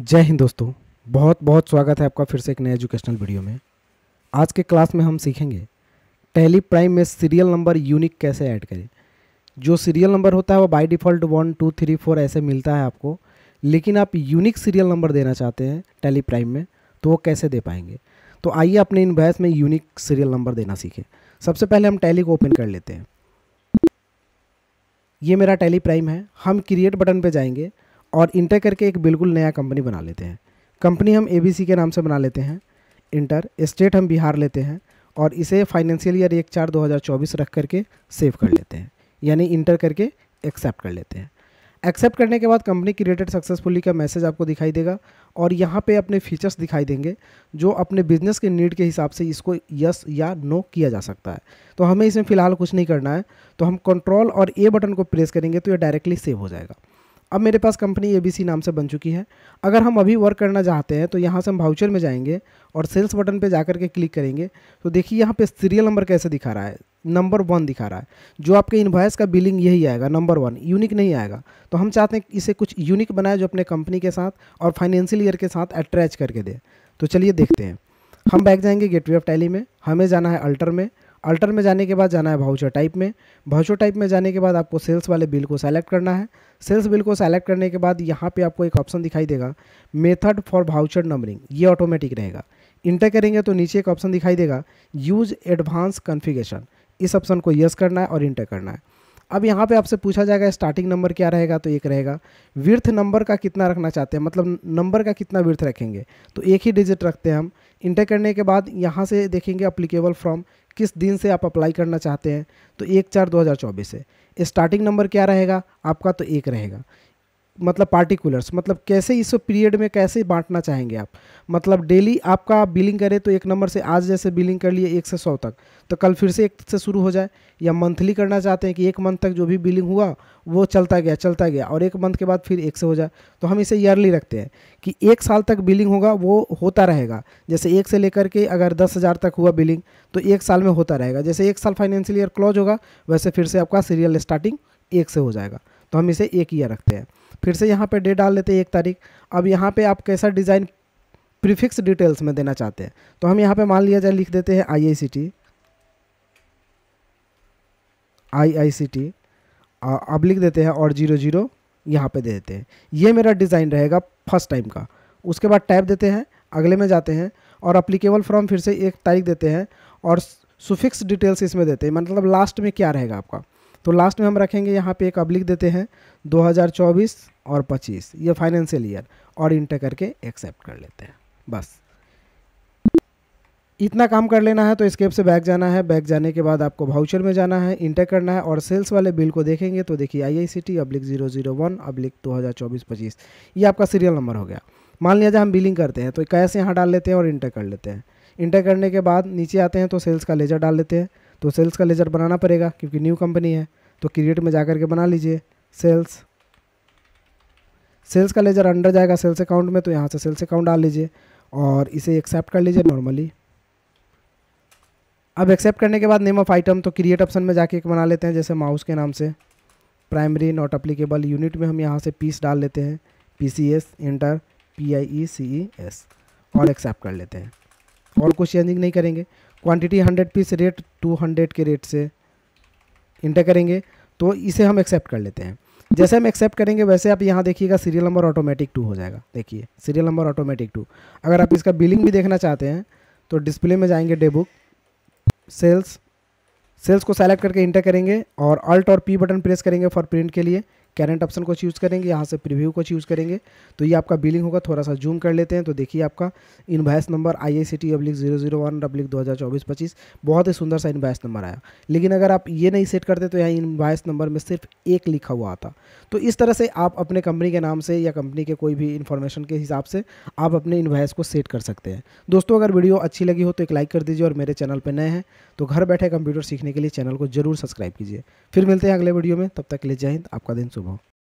जय हिंद दोस्तों बहुत बहुत स्वागत है आपका फिर से एक नए एजुकेशनल वीडियो में आज के क्लास में हम सीखेंगे टैली प्राइम में सीरियल नंबर यूनिक कैसे ऐड करें जो सीरियल नंबर होता है वो by default one two three four ऐसे मिलता है आपको लेकिन आप यूनिक सीरियल नंबर देना चाहते हैं टैली प्राइम में तो वो कैसे दे पाएंगे तो आइए अपने इन भैस में यूनिक सीरियल नंबर देना सीखें सबसे पहले हम टैली को ओपन कर लेते हैं ये मेरा टैली प्राइम है हम क्रिएट बटन पर जाएंगे और इंटर करके एक बिल्कुल नया कंपनी बना लेते हैं कंपनी हम ए के नाम से बना लेते हैं इंटर स्टेट हम बिहार लेते हैं और इसे फाइनेंशियल ईयर एक चार चौबीस रख करके सेव कर लेते हैं यानी इंटर करके एक्सेप्ट कर लेते हैं एक्सेप्ट करने के बाद कंपनी क्रिएटेड सक्सेसफुली का मैसेज आपको दिखाई देगा और यहाँ पे अपने फीचर्स दिखाई देंगे जो अपने बिजनेस के नीड के हिसाब से इसको यस या नो किया जा सकता है तो हमें इसमें फ़िलहाल कुछ नहीं करना है तो हम कंट्रोल और ए बटन को प्रेस करेंगे तो ये डायरेक्टली सेव हो जाएगा अब मेरे पास कंपनी ए नाम से बन चुकी है अगर हम अभी वर्क करना चाहते हैं तो यहाँ से हम भाउचर में जाएंगे और सेल्स बटन पे जाकर के क्लिक करेंगे तो देखिए यहाँ पे सीरियल नंबर कैसे दिखा रहा है नंबर वन दिखा रहा है जो आपके इन्वाइस का बिलिंग यही आएगा नंबर वन यूनिक नहीं आएगा तो हम चाहते हैं इसे कुछ यूनिक बनाए जो अपने कंपनी के साथ और फाइनेंशियल ईयर के साथ अट्रैच करके दे तो चलिए देखते हैं हम बैक जाएंगे गेटवे ऑफ टैली में हमें जाना है अल्टर में अल्टर में जाने के बाद जाना है भाउचर टाइप में भाउचर टाइप में जाने के बाद आपको सेल्स वाले बिल को सेलेक्ट करना है सेल्स बिल को सेलेक्ट करने के बाद यहाँ पे आपको एक ऑप्शन दिखाई देगा मेथड फॉर भाउचर नंबरिंग ये ऑटोमेटिक रहेगा इंटर करेंगे तो नीचे एक ऑप्शन दिखाई देगा यूज एडवांस कन्फिगेशन इस ऑप्शन को यस करना है और इंटर करना है अब यहाँ पे आपसे पूछा जाएगा स्टार्टिंग नंबर क्या रहेगा तो एक रहेगा विर्थ नंबर का कितना रखना चाहते हैं मतलब नंबर का कितना विर्थ रखेंगे तो एक ही डिजिट रखते हैं हम इंटर करने के बाद यहाँ से देखेंगे अप्लीकेबल फ्रॉम किस दिन से आप अप्लाई करना चाहते हैं तो एक चार दो हज़ार चौबीस है स्टार्टिंग नंबर क्या रहेगा आपका तो एक रहेगा मतलब पार्टिकुलर्स मतलब कैसे इस पीरियड में कैसे बांटना चाहेंगे आप मतलब डेली आपका बिलिंग करें तो एक नंबर से आज जैसे बिलिंग कर लिए एक से सौ तक तो कल फिर से एक से शुरू हो जाए या मंथली करना चाहते हैं कि एक मंथ तक जो भी बिलिंग हुआ वो चलता गया चलता गया और एक मंथ के बाद फिर एक से हो जाए तो हम इसे ईयरली रखते हैं कि एक साल तक बिलिंग होगा वो होता रहेगा जैसे एक से लेकर के अगर दस हज़ार तक हुआ बिलिंग तो एक साल में होता रहेगा जैसे एक साल फाइनेंशियल ईयर क्लोज होगा वैसे फिर से आपका सीरियल स्टार्टिंग एक से हो जाएगा तो हम इसे एक ईयर रखते हैं फिर से यहाँ पे डेट डाल लेते हैं एक तारीख अब यहाँ पे आप कैसा डिज़ाइन प्रीफिक्स डिटेल्स में देना चाहते हैं तो हम यहाँ पे मान लिया जाए लिख देते हैं आई I C T I I C T अब लिख देते हैं और जीरो जीरो यहाँ पर दे देते हैं ये मेरा डिज़ाइन रहेगा फर्स्ट टाइम का उसके बाद टाइप देते हैं अगले में जाते हैं और अप्लीकेबल फॉर्म फिर से एक तारीख देते हैं और सुफिक्स डिटेल्स इसमें देते हैं मतलब लास्ट में क्या रहेगा आपका तो लास्ट में हम रखेंगे यहाँ पे एक अब्लिक देते हैं 2024 और 25 ये फाइनेंशियल ईयर और इंटर करके एक्सेप्ट कर लेते हैं बस इतना काम कर लेना है तो स्केप से बैक जाना है बैक जाने के बाद आपको भाउचर में जाना है इंटर करना है और सेल्स वाले बिल को देखेंगे तो देखिए I I C T oblique zero zero one oblique दो हज़ार चौबीस पच्चीस ये आपका सीरियल नंबर हो गया मान लिया जहाँ हम बिलिंग करते हैं तो कैश यहाँ डाल लेते हैं और इंटर कर लेते हैं इंटर करने के बाद नीचे आते हैं तो सेल्स का लेजर डाल लेते हैं तो सेल्स का लेजर बनाना पड़ेगा क्योंकि न्यू कंपनी है तो क्रिएट में जा के बना लीजिए सेल्स सेल्स का लेजर अंडर जाएगा सेल्स अकाउंट में तो यहाँ से सेल्स अकाउंट डाल लीजिए और इसे एक्सेप्ट कर लीजिए नॉर्मली अब एक्सेप्ट करने के बाद नेम ऑफ आइटम तो क्रिएट ऑप्शन में जाके एक बना लेते हैं जैसे माउस के नाम से प्राइमरी नॉट अप्लीकेबल यूनिट में हम यहाँ से पीस डाल लेते हैं P C S enter P I E C E S और एक्सेप्ट कर लेते हैं और कुछ चेंजिंग नहीं करेंगे quantity hundred piece rate two hundred के रेट से इंटर करेंगे तो इसे हम एक्सेप्ट कर लेते हैं जैसे हम एक्सेप्ट करेंगे वैसे आप यहाँ देखिएगा सीरियल नंबर ऑटोमेटिक टू हो जाएगा देखिए सीरियल नंबर ऑटोमेटिक टू अगर आप इसका बिलिंग भी देखना चाहते हैं तो डिस्प्ले में जाएंगे डे बुक सेल्स सेल्स को सेलेक्ट करके इंटर करेंगे और अल्ट और पी बटन प्रेस करेंगे फॉर प्रिंट के लिए करेंट ऑप्शन को चूज़ करेंगे यहाँ से प्रीव्यू को चूज़ करेंगे तो ये आपका बिलिंग होगा थोड़ा सा जूम कर लेते हैं तो देखिए आपका invoice number I I C T oblique zero zero one oblique दो हज़ार चौबीस पच्चीस बहुत ही सुंदर सा इन्वाइस नंबर आया लेकिन अगर आप ये नहीं सेट करते तो यहाँ इन्वाइस नंबर में सिर्फ एक लिखा हुआ आता तो इस तरह से आप अपने कंपनी के नाम से या कंपनी के कोई भी इन्फॉर्मेशन के हिसाब से आप अपने इन्वाइस को सेट कर सकते हैं दोस्तों अगर वीडियो अच्छी लगी हो तो एक लाइक कर दीजिए और मेरे चैनल पर नए हैं तो घर बैठे कंप्यूटर सीखने के लिए चैनल को जरूर सब्सक्राइब कीजिए फिर मिलते हैं अगले वीडियो में तब तक के लिए जय हिंद आपका दिन शुभ করব